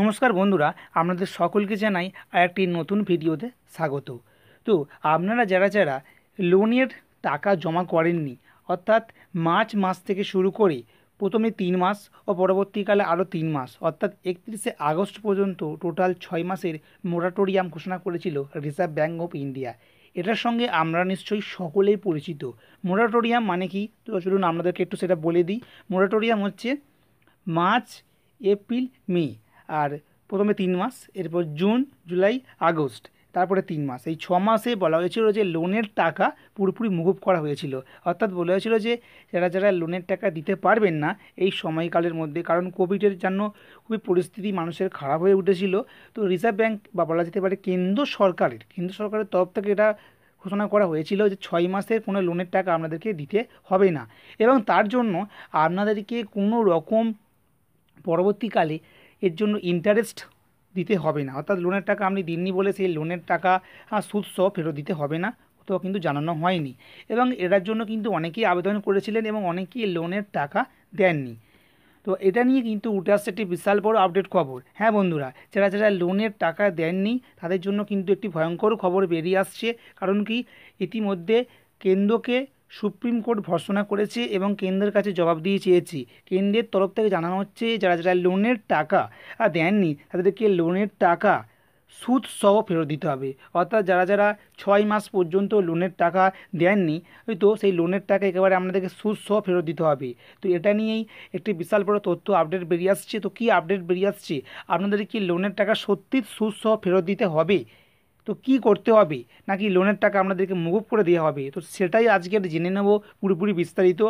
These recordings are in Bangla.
নমস্কার বন্ধুরা আপনাদের সকলকে জানাই একটি নতুন ভিডিওতে স্বাগত তো আপনারা যারা যারা লোনের টাকা জমা করেননি অর্থাৎ মার্চ মাস থেকে শুরু করে প্রথমে তিন মাস ও পরবর্তীকালে আরও তিন মাস অর্থাৎ একত্রিশে আগস্ট পর্যন্ত টোটাল ছয় মাসের মোরাটোরিয়াম ঘোষণা করেছিল রিজার্ভ ব্যাঙ্ক অফ ইন্ডিয়া এটার সঙ্গে আমরা নিশ্চয়ই সকলেই পরিচিত মোরাটোরিয়াম মানে কি তো চলুন আপনাদেরকে একটু সেটা বলে দিই মোরাটোরিয়াম হচ্ছে মার্চ এপ্রিল মে আর প্রথমে তিন মাস এরপর জুন জুলাই আগস্ট তারপরে তিন মাস এই ছ মাসে বলা হয়েছিল যে লোনের টাকা পুরোপুরি মুকুব করা হয়েছিল অর্থাৎ বলা হয়েছিল যে যারা যারা লোনের টাকা দিতে পারবেন না এই সময়কালের মধ্যে কারণ কোভিডের জন্য খুবই পরিস্থিতি মানুষের খারাপ হয়ে উঠেছিল তো রিজার্ভ ব্যাঙ্ক বা বলা যেতে পারে কেন্দ্র সরকারের কেন্দ্র সরকারের তরফ থেকে এটা ঘোষণা করা হয়েছিল যে ছয় মাসের কোনো লোনের টাকা আপনাদেরকে দিতে হবে না এবং তার জন্য আপনাদেরকে কোনো রকম পরবর্তীকালে এর জন্য ইন্টারেস্ট দিতে হবে না অর্থাৎ লোনের টাকা আপনি দিননি বলে সেই লোনের টাকা সহ ফেরত দিতে হবে না তো কিন্তু জানানো হয়নি এবং এটার জন্য কিন্তু অনেকেই আবেদন করেছিলেন এবং অনেকেই লোনের টাকা দেননি তো এটা নিয়ে কিন্তু উঠে আসছে একটি বিশাল বড় আপডেট খবর হ্যাঁ বন্ধুরা যারা যারা লোনের টাকা দেননি তাদের জন্য কিন্তু একটি ভয়ঙ্কর খবর বেরিয়ে আসছে কারণ কি ইতিমধ্যে কেন্দ্রকে সুপ্রিম কোর্ট ভর্সনা করেছে এবং কেন্দ্রের কাছে জবাব দিয়ে চেয়েছি কেন্দ্রের তরফ থেকে জানানো হচ্ছে যারা যারা লোনের টাকা দেননি তাদেরকে লোনের টাকা সুদ সহ ফেরত দিতে হবে অর্থাৎ যারা যারা ছয় মাস পর্যন্ত লোনের টাকা দেননি তো সেই লোনের টাকা একেবারে আপনাদেরকে সুদ সহ ফেরত দিতে হবে তো এটা নিয়েই একটি বিশাল বড় তথ্য আপডেট বেরিয়ে আসছে তো কী আপডেট বেরিয়ে আসছে আপনাদের কি লোনের টাকা সত্যি সুদ সহ ফেরত দিতে হবে তো কি করতে হবে নাকি লোনের টাকা আপনাদেরকে মুকুব করে দেওয়া হবে তো সেটাই আজকে জেনে নেব পুরোপুরি বিস্তারিত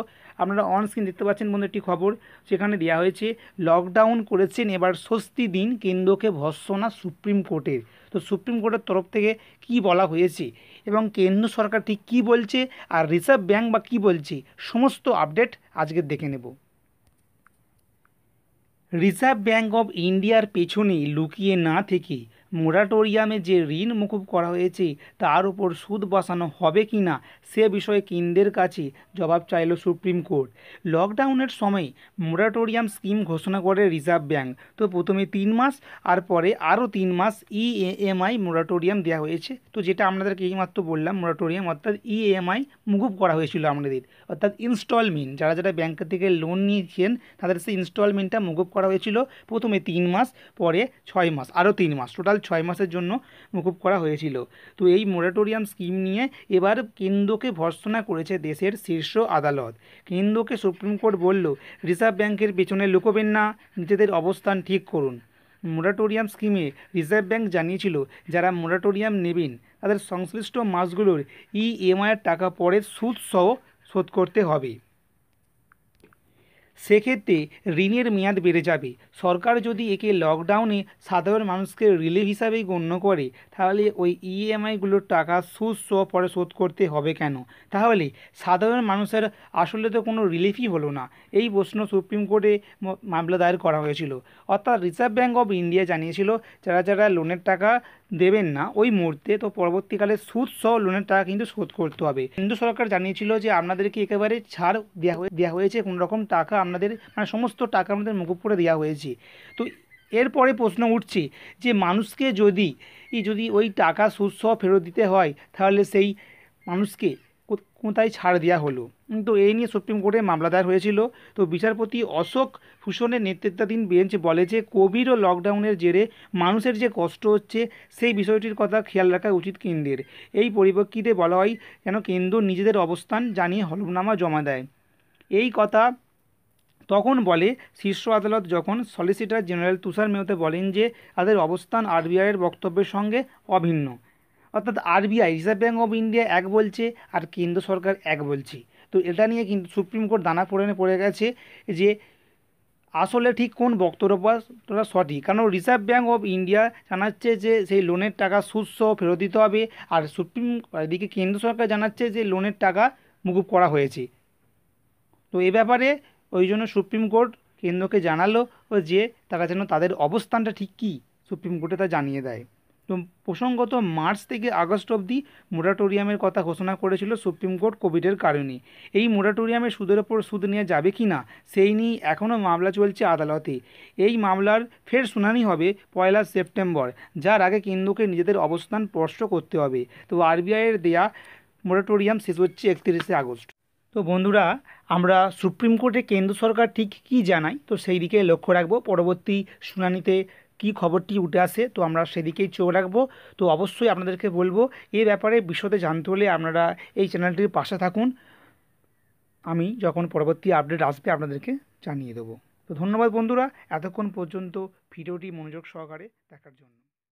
আপনারা অন স্ক্রিন দেখতে পাচ্ছেন বন্ধু একটি খবর সেখানে দেওয়া হয়েছে লকডাউন করেছেন এবার স্বস্তি দিন কেন্দ্রকে ভৎসনা সুপ্রিম কোর্টের তো সুপ্রিম কোর্টের তরফ থেকে কি বলা হয়েছে এবং কেন্দ্র সরকার ঠিক কী বলছে আর রিজার্ভ ব্যাঙ্ক বা কি বলছে সমস্ত আপডেট আজকে দেখে নেব রিজার্ভ ব্যাঙ্ক অব ইন্ডিয়ার পেছনে লুকিয়ে না থেকে মোরাটোরিয়ামে যে ঋণ মুকুব করা হয়েছে তার উপর সুদ বসানো হবে কি না সে বিষয়ে কেন্দ্রের কাছে জবাব চাইল সুপ্রিম কোর্ট লকডাউনের সময় মোরাটোরিয়াম স্কিম ঘোষণা করে রিজার্ভ ব্যাঙ্ক তো প্রথমে তিন মাস আর পরে আরও তিন মাস ইএমআই মোরাটোরিয়াম দেওয়া হয়েছে তো যেটা আপনাদেরকে এইমাত্র বললাম মোরাটোরিয়াম অর্থাৎ ইএমআই মুকুব করা হয়েছিল আমাদের অর্থাৎ ইনস্টলমেন্ট যারা যারা ব্যাংক থেকে লোন নিয়েছেন তাদের সেই ইনস্টলমেন্টটা মুকুব করা হয়েছিল প্রথমে তিন মাস পরে ছয় মাস আরও তিন মাস টোটাল ছয় মাসের জন্য মুকুব করা হয়েছিল তো এই মোরাটোরিয়াম স্কিম নিয়ে এবার কেন্দ্রকে ভর্সনা করেছে দেশের শীর্ষ আদালত কেন্দ্রকে সুপ্রিম কোর্ট বলল রিজার্ভ ব্যাংকের পেছনে লুকোবেন না নিজেদের অবস্থান ঠিক করুন মোরাটোরিয়াম স্কিমে রিজার্ভ ব্যাংক জানিয়েছিল যারা মোরাটোরিয়াম নেবেন তাদের সংশ্লিষ্ট মাসগুলোর ইএমআইয়ের টাকা পরে সুদসহ শোধ করতে হবে সেক্ষেত্রে ঋণের মেয়াদ বেড়ে যাবে সরকার যদি একে লকডাউনে সাধারণ মানুষকে রিলিফ হিসাবেই গণ্য করে তাহলে ওই ইএমআইগুলোর e টাকা সুদ সহ পরে শোধ করতে হবে কেন তাহলে সাধারণ মানুষের আসলে তো কোনো রিলিফই হলো না এই প্রশ্ন সুপ্রিম কোর্টে মামলা দায়ের করা হয়েছিল অর্থাৎ রিজার্ভ ব্যাঙ্ক অফ ইন্ডিয়া জানিয়েছিল যারা যারা লোনের টাকা দেবেন না ওই মুহূর্তে তো পরবর্তীকালে সুদ সহ লোনের টাকা কিন্তু শোধ করতে হবে কেন্দ্র সরকার জানিয়েছিল যে আপনাদেরকে একেবারে ছাড় দেওয়া দেওয়া হয়েছে কোনো রকম টাকা আপনাদের মানে সমস্ত টাকা আমাদের মুকুব করে দেওয়া হয়েছে তো এরপরে প্রশ্ন উঠছে যে মানুষকে যদি যদি ওই টাকা সুদসহ ফেরত দিতে হয় তাহলে সেই মানুষকে তাই ছাড় দেওয়া হলো তো এই নিয়ে সুপ্রিম কোর্টে মামলা দায়ের হয়েছিল তো বিচারপতি অশোক ভূষণের নেতৃত্বাধীন বেঞ্চ বলে যে কোভিড ও লকডাউনের জেরে মানুষের যে কষ্ট হচ্ছে সেই বিষয়টির কথা খেয়াল রাখা উচিত কেন্দ্রের এই পরিপ্রেক্ষিতে বলা হয় যেন কেন্দ্র নিজেদের অবস্থান জানিয়ে হলফনামা জমা দেয় এই কথা তখন বলে শীর্ষ আদালত যখন সলিসিটর জেনারেল তুষার মেহতে বলেন যে তাদের অবস্থান আরবিআইয়ের বক্তব্যের সঙ্গে অভিন্ন অর্থাৎ RBI reserve bank of India এক বলছে আর কেন্দ্র সরকার এক বলছে তো এটা নিয়ে কিন্তু সুপ্রিম কোর্ট দানা পড়ে পড়ে গেছে যে আসলে ঠিক কোন বক্তব্যটা সঠিক কারণ রিজার্ভ ব্যাঙ্ক অফ ইন্ডিয়া জানাচ্ছে যে সেই লোনের টাকা সুস্থ ফেরত দিতে হবে আর সুপ্রিম এদিকে কেন্দ্র সরকার জানাচ্ছে যে লোনের টাকা মুকুব করা হয়েছে তো এ ব্যাপারে ওই জন্য সুপ্রিম কোর্ট কেন্দ্রকে জানালো যে তারা যেন তাদের অবস্থানটা ঠিক কী সুপ্রিম কোর্টে তা জানিয়ে দেয় তো প্রসঙ্গত মার্চ থেকে আগস্ট অবধি মোরাটোরিয়ামের কথা ঘোষণা করেছিল সুপ্রিম কোর্ট কোভিডের কারণে এই মোরাটোরিয়ামে সুদের ওপর সুদ নেওয়া যাবে কি না সেই নিয়ে এখনও মামলা চলছে আদালতে এই মামলার ফের শুনানি হবে পয়লা সেপ্টেম্বর যার আগে কেন্দ্রকে নিজেদের অবস্থান স্পষ্ট করতে হবে তো আরবিআইয়ের দেয়া মোরাটোরিয়াম শেষ হচ্ছে একত্রিশে আগস্ট তো বন্ধুরা আমরা সুপ্রিম কোর্টে কেন্দ্র সরকার ঠিক কি জানায় তো সেই দিকে লক্ষ্য রাখবো পরবর্তী শুনানিতে কি খবরটি উঠে আসে তো আমরা সেদিকেই চোখ রাখবো তো অবশ্যই আপনাদেরকে বলবো এ ব্যাপারে বিশদে জানতে হলে আপনারা এই চ্যানেলটির পাশে থাকুন আমি যখন পরবর্তী আপডেট আসবে আপনাদেরকে জানিয়ে দেবো তো ধন্যবাদ বন্ধুরা এতক্ষণ পর্যন্ত ভিডিওটি মনোযোগ সহকারে দেখার জন্য